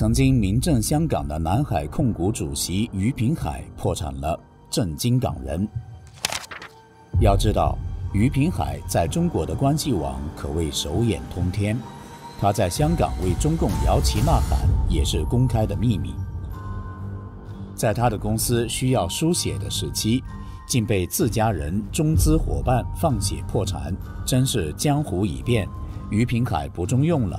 曾经名震香港的南海控股主席余平海破产了，震惊港人。要知道，余平海在中国的关系网可谓手眼通天，他在香港为中共摇旗呐喊也是公开的秘密。在他的公司需要输血的时期，竟被自家人中资伙伴放血破产，真是江湖已变，余平海不中用了。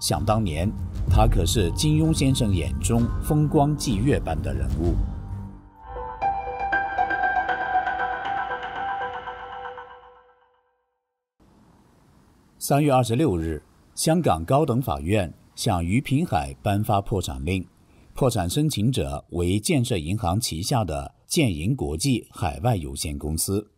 想当年。他可是金庸先生眼中风光霁月般的人物。三月二十六日，香港高等法院向于平海颁发破产令，破产申请者为建设银行旗下的建银国际海外有限公司。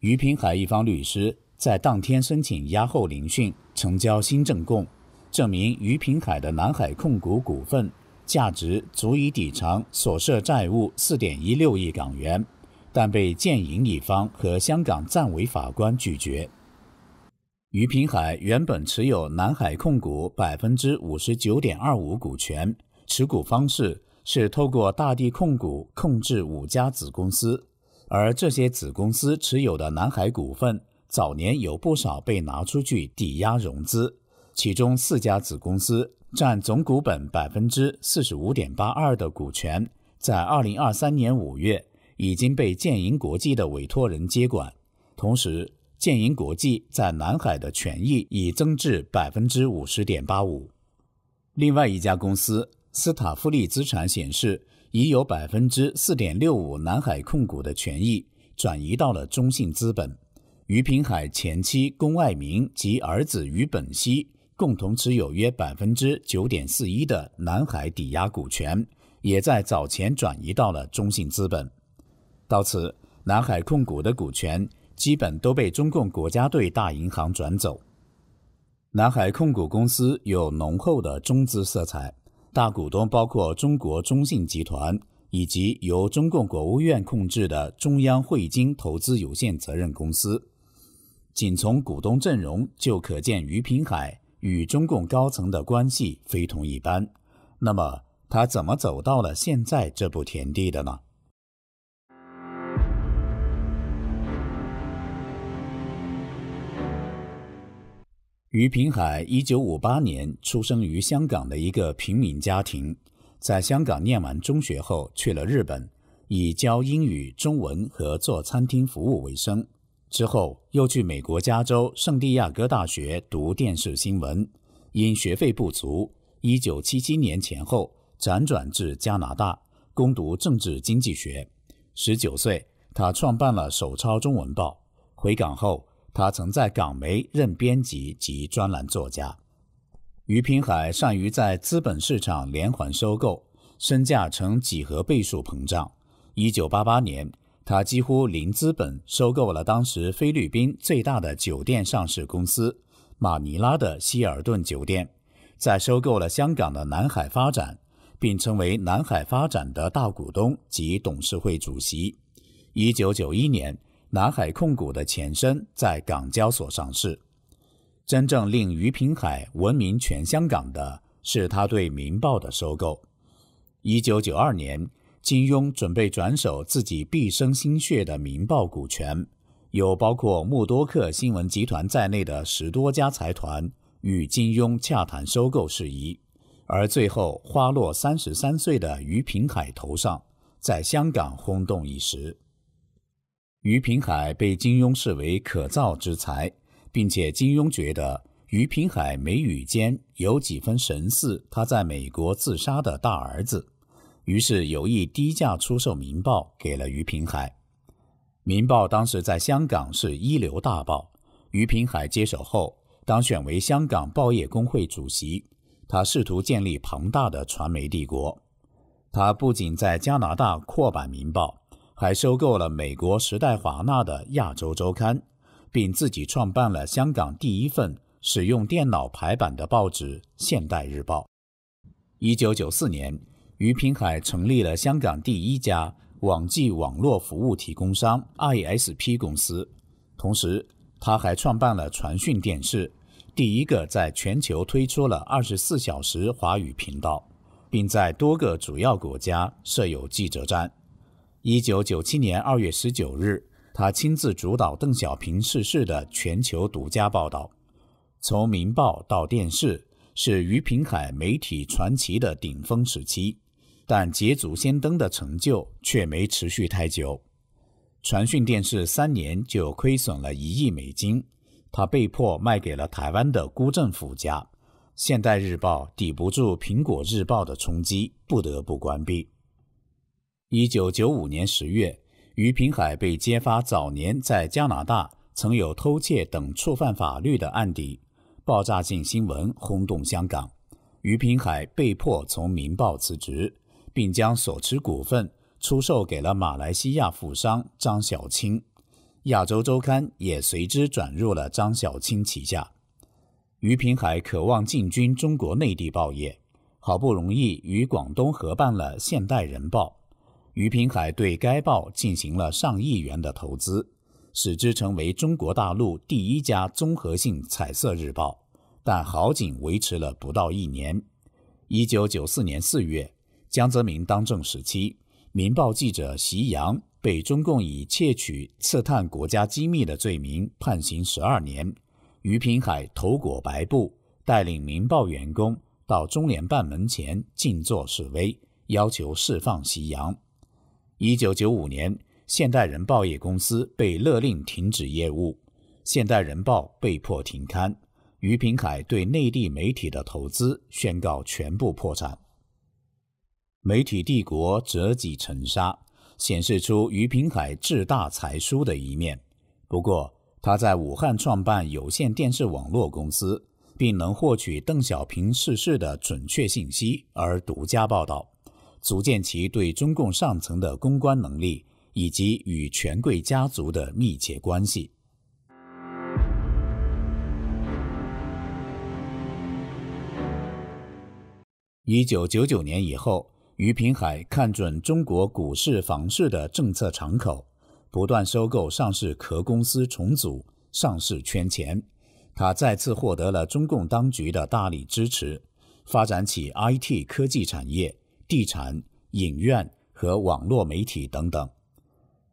于平海一方律师在当天申请押后聆讯，成交新证供。证明于平海的南海控股股份价值足以抵偿所涉债务4.16亿港元，但被建银一方和香港暂委法官拒绝。于平海原本持有南海控股59.25%股权，持股方式是透过大地控股控制五家子公司，而这些子公司持有的南海股份早年有不少被拿出去抵押融资。其中四家子公司占总股本百分之四十五点八二的股权，在二零二三年五月已经被建银国际的委托人接管。同时，建银国际在南海的权益已增至百分之五十点八五。另外一家公司斯塔富利资产显示，已有百分之四点六五南海控股的权益转移到了中信资本。于平海前妻龚爱民及儿子于本溪。共同持有约百分之九点四一的南海抵押股权，也在早前转移到了中信资本。到此，南海控股的股权基本都被中共国家队大银行转走。南海控股公司有浓厚的中资色彩，大股东包括中国中信集团以及由中共国务院控制的中央汇金投资有限责任公司。仅从股东阵容就可见于平海。与中共高层的关系非同一般，那么他怎么走到了现在这步田地的呢？于平海，一九五八年出生于香港的一个平民家庭，在香港念完中学后去了日本，以教英语、中文和做餐厅服务为生。之后又去美国加州圣地亚哥大学读电视新闻，因学费不足，一九七七年前后辗转至加拿大攻读政治经济学。十九岁，他创办了手抄中文报。回港后，他曾在港媒任编辑及专栏作家。于平海善于在资本市场连环收购，身价呈几何倍数膨胀。一九八八年。他几乎零资本收购了当时菲律宾最大的酒店上市公司——马尼拉的希尔顿酒店，在收购了香港的南海发展，并成为南海发展的大股东及董事会主席。一九九一年，南海控股的前身在港交所上市。真正令于平海闻名全香港的是他对《明报》的收购。一九九二年。金庸准备转手自己毕生心血的《明报》股权，有包括默多克新闻集团在内的十多家财团与金庸洽谈收购事宜，而最后花落三十三岁的于平海头上，在香港轰动一时。于平海被金庸视为可造之才，并且金庸觉得于平海眉宇间有几分神似他在美国自杀的大儿子。于是有意低价出售《明报》给了于平海，《明报》当时在香港是一流大报。于平海接手后，当选为香港报业工会主席。他试图建立庞大的传媒帝国。他不仅在加拿大扩版《民报》，还收购了美国时代华纳的《亚洲周刊》，并自己创办了香港第一份使用电脑排版的报纸《现代日报》。一九九四年。于平海成立了香港第一家网际网络服务提供商 ISP 公司，同时他还创办了传讯电视，第一个在全球推出了二十四小时华语频道，并在多个主要国家设有记者站。一九九七年二月十九日，他亲自主导邓小平逝世的全球独家报道，从《民报》到电视，是于平海媒体传奇的顶峰时期。但捷足先登的成就却没持续太久，传讯电视三年就亏损了一亿美金，他被迫卖给了台湾的辜政府家。现代日报抵不住苹果日报的冲击，不得不关闭。一九九五年十月，于平海被揭发早年在加拿大曾有偷窃等触犯法律的案底，爆炸性新闻轰动香港，于平海被迫从《民报》辞职。并将所持股份出售给了马来西亚富商张小青，亚洲周刊也随之转入了张小青旗下。于平海渴望进军中国内地报业，好不容易与广东合办了《现代人报》，于平海对该报进行了上亿元的投资，使之成为中国大陆第一家综合性彩色日报。但好景维持了不到一年。一九九四年四月。江泽民当政时期，民报记者席阳被中共以窃取、刺探国家机密的罪名判刑十二年。于平海头裹白布，带领民报员工到中联办门前静坐示威，要求释放席阳。一九九五年，现代人报业公司被勒令停止业务，现代人报被迫停刊。于平海对内地媒体的投资宣告全部破产。媒体帝国折戟沉沙，显示出于平海志大才疏的一面。不过，他在武汉创办有线电视网络公司，并能获取邓小平逝世的准确信息而独家报道，足见其对中共上层的公关能力以及与权贵家族的密切关系。一九九九年以后。于平海看准中国股市、房市的政策敞口，不断收购上市壳公司、重组、上市圈钱。他再次获得了中共当局的大力支持，发展起 IT 科技产业、地产、影院和网络媒体等等。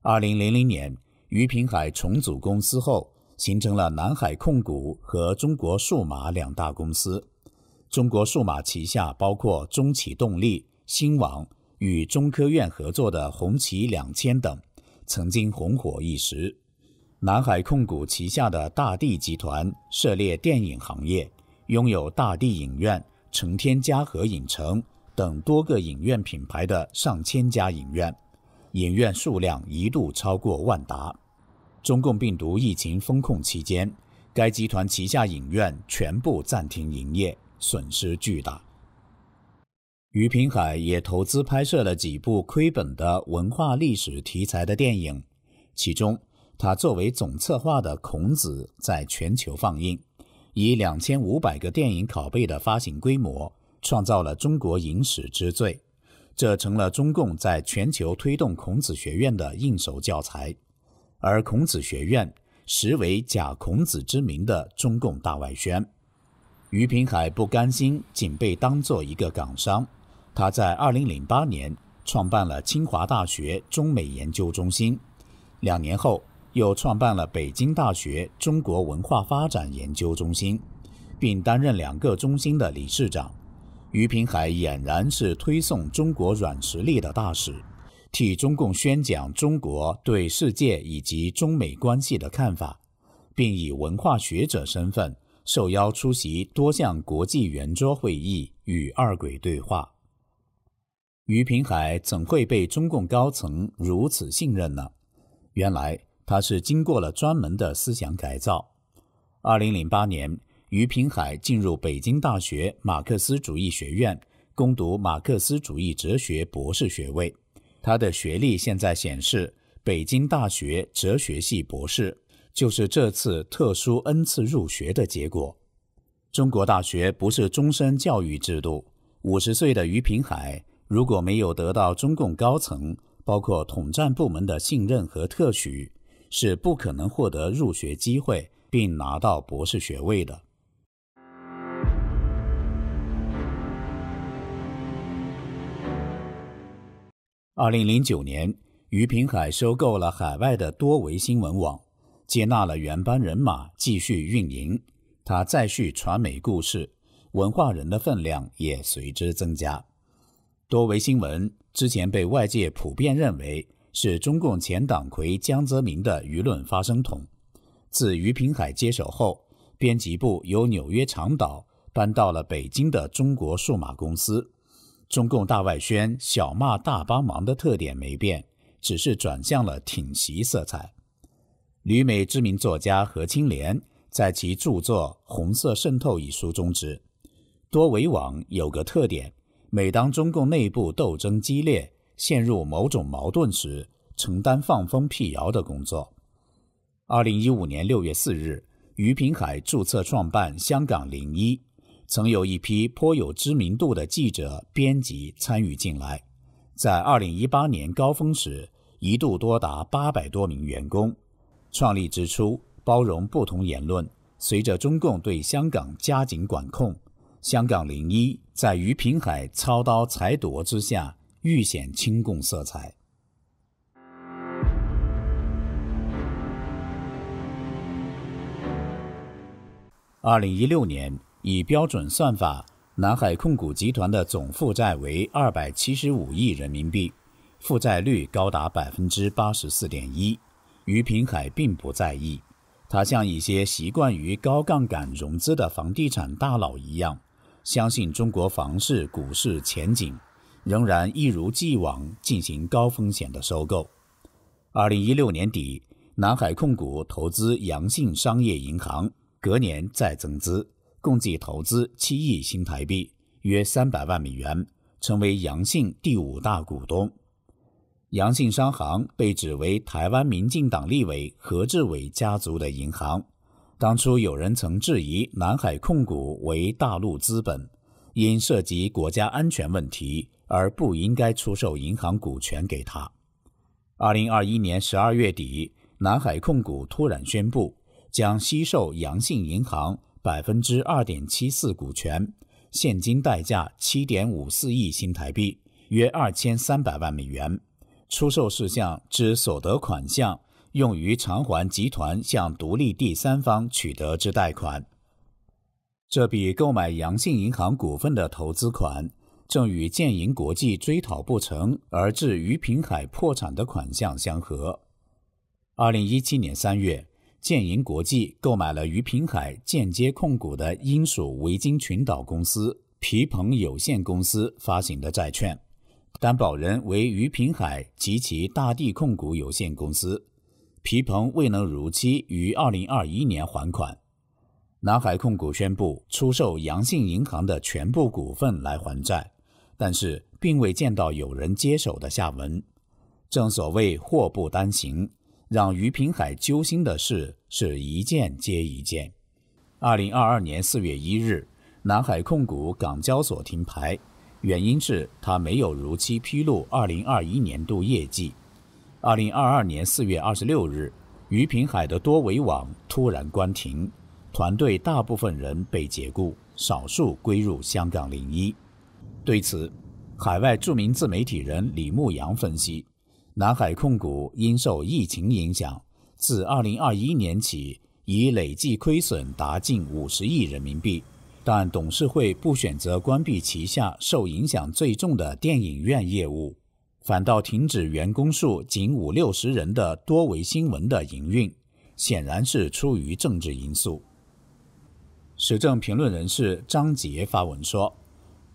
二零零零年，于平海重组公司后，形成了南海控股和中国数码两大公司。中国数码旗下包括中企动力。新网与中科院合作的“红旗两千”等，曾经红火一时。南海控股旗下的大地集团涉猎电影行业，拥有大地影院、成天嘉禾影城等多个影院品牌的上千家影院，影院数量一度超过万达。中共病毒疫情封控期间，该集团旗下影院全部暂停营业，损失巨大。于平海也投资拍摄了几部亏本的文化历史题材的电影，其中他作为总策划的《孔子》在全球放映，以两千五百个电影拷贝的发行规模，创造了中国影史之最。这成了中共在全球推动孔子学院的应手教材，而孔子学院实为假孔子之名的中共大外宣。于平海不甘心仅被当做一个港商。他在二零零八年创办了清华大学中美研究中心，两年后又创办了北京大学中国文化发展研究中心，并担任两个中心的理事长。于平海俨然是推送中国软实力的大使，替中共宣讲中国对世界以及中美关系的看法，并以文化学者身份受邀出席多项国际圆桌会议与二鬼对话。于平海怎会被中共高层如此信任呢？原来他是经过了专门的思想改造。二零零八年，于平海进入北京大学马克思主义学院攻读马克思主义哲学博士学位。他的学历现在显示北京大学哲学系博士，就是这次特殊恩赐入学的结果。中国大学不是终身教育制度，五十岁的于平海。如果没有得到中共高层，包括统战部门的信任和特许，是不可能获得入学机会并拿到博士学位的。二零零九年，于平海收购了海外的多维新闻网，接纳了原班人马继续运营。他再续传媒故事，文化人的分量也随之增加。多维新闻之前被外界普遍认为是中共前党魁江泽民的舆论发声筒。自余平海接手后，编辑部由纽约长岛搬到了北京的中国数码公司。中共大外宣小骂大帮忙的特点没变，只是转向了挺袭色彩。旅美知名作家何青莲在其著作《红色渗透》一书中指多维网有个特点。每当中共内部斗争激烈、陷入某种矛盾时，承担放风辟谣的工作。二零一五年六月四日，于平海注册创办香港零一，曾有一批颇有知名度的记者、编辑参与进来。在二零一八年高峰时，一度多达八百多名员工。创立之初，包容不同言论，随着中共对香港加紧管控。香港零一在于平海操刀裁夺之下，愈显亲共色彩。二零一六年以标准算法，南海控股集团的总负债为二百七十五亿人民币，负债率高达百分之八十四点一。余平海并不在意，他像一些习惯于高杠杆融资的房地产大佬一样。相信中国房市、股市前景，仍然一如既往进行高风险的收购。二零一六年底，南海控股投资阳性商业银行，隔年再增资，共计投资七亿新台币，约三百万美元，成为阳性第五大股东。阳性商行被指为台湾民进党立委何志伟家族的银行。当初有人曾质疑南海控股为大陆资本，因涉及国家安全问题而不应该出售银行股权给他。二零二一年十二月底，南海控股突然宣布将吸收阳信银行百分之二点七四股权，现金代价七点五四亿新台币，约二千三百万美元。出售事项之所得款项。用于偿还集团向独立第三方取得之贷款。这笔购买杨信银行股份的投资款，正与建银国际追讨不成而致于平海破产的款项相合。二零一七年三月，建银国际购买了于平海间接控股的英属维京群岛公司皮蓬有限公司发行的债券，担保人为于平海及其大地控股有限公司。皮蓬未能如期于二零二一年还款，南海控股宣布出售阳信银行的全部股份来还债，但是并未见到有人接手的下文。正所谓祸不单行，让于平海揪心的事是一件接一件。二零二二年四月一日，南海控股港交所停牌，原因是他没有如期披露二零二一年度业绩。二零二二年四月二十六日，于平海的多维网突然关停，团队大部分人被解雇，少数归入香港零一。对此，海外著名自媒体人李牧阳分析，南海控股因受疫情影响，自二零二一年起已累计亏损达近五十亿人民币，但董事会不选择关闭旗下受影响最重的电影院业务。反倒停止员工数仅五六十人的多维新闻的营运，显然是出于政治因素。时政评论人士张杰发文说：“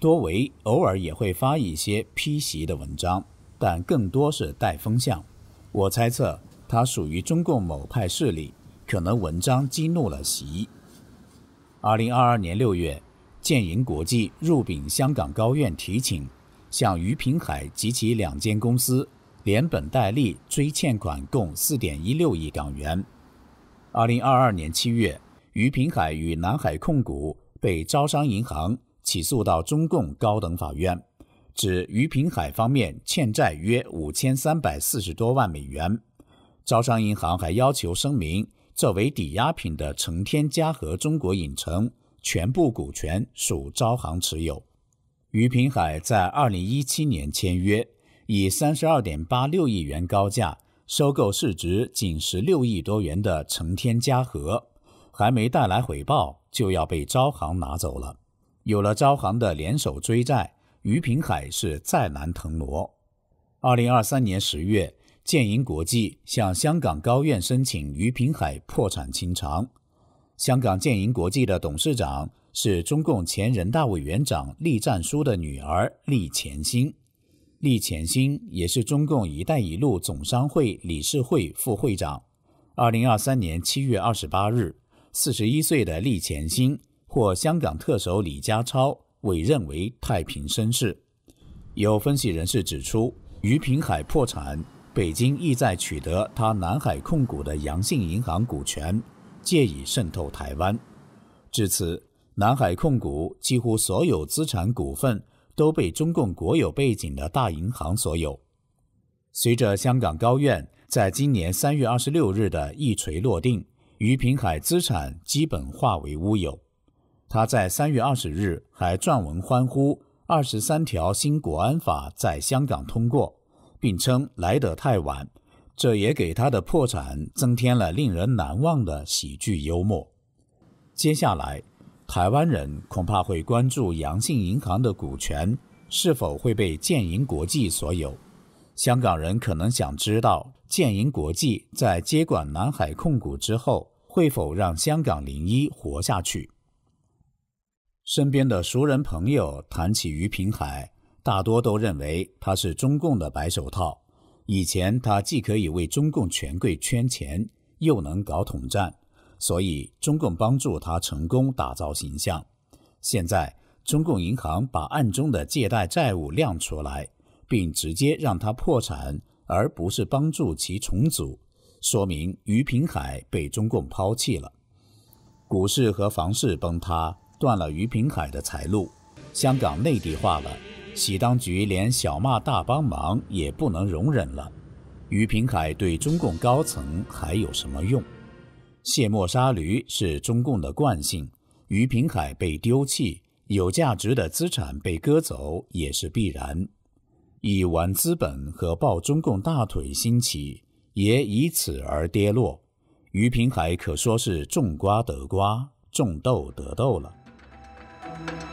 多维偶尔也会发一些批习的文章，但更多是带风向。我猜测他属于中共某派势力，可能文章激怒了习。”二零二二年六月，建银国际入禀香港高院提请。向于平海及其两间公司连本带利追欠款共四点一六亿港元。二零二二年七月，于平海与南海控股被招商银行起诉到中共高等法院，指于平海方面欠债约五千三百四十多万美元。招商银行还要求声明，作为抵押品的成天嘉和中国影城全部股权属招行持有。于平海在二零一七年签约，以三十二点八六亿元高价收购市值仅十六亿多元的成天嘉禾，还没带来回报，就要被招行拿走了。有了招行的联手追债，于平海是再难腾挪。二零二三年十月，建银国际向香港高院申请于平海破产清偿。香港建银国际的董事长。是中共前人大委员长栗战书的女儿栗前心，栗前心也是中共“一带一路”总商会理事会副会长。二零二三年七月二十八日，四十一岁的栗前心获香港特首李家超委任为太平绅士。有分析人士指出，于平海破产，北京意在取得他南海控股的阳信银行股权，借以渗透台湾。至此。南海控股几乎所有资产股份都被中共国有背景的大银行所有。随着香港高院在今年三月二十六日的一锤落定，于平海资产基本化为乌有。他在三月二十日还撰文欢呼《二十三条》新国安法在香港通过，并称来得太晚，这也给他的破产增添了令人难忘的喜剧幽默。接下来。台湾人恐怕会关注阳信银行的股权是否会被建银国际所有；香港人可能想知道建银国际在接管南海控股之后，会否让香港零一活下去。身边的熟人朋友谈起于平海，大多都认为他是中共的白手套。以前他既可以为中共权贵圈钱，又能搞统战。所以，中共帮助他成功打造形象。现在，中共银行把案中的借贷债务亮出来，并直接让他破产，而不是帮助其重组，说明于平海被中共抛弃了。股市和房市崩塌，断了于平海的财路。香港内地化了，喜当局连小骂大帮忙也不能容忍了。于平海对中共高层还有什么用？卸磨杀驴是中共的惯性，于平海被丢弃，有价值的资产被割走也是必然。以玩资本和抱中共大腿兴起，也以此而跌落。于平海可说是种瓜得瓜，种豆得豆了。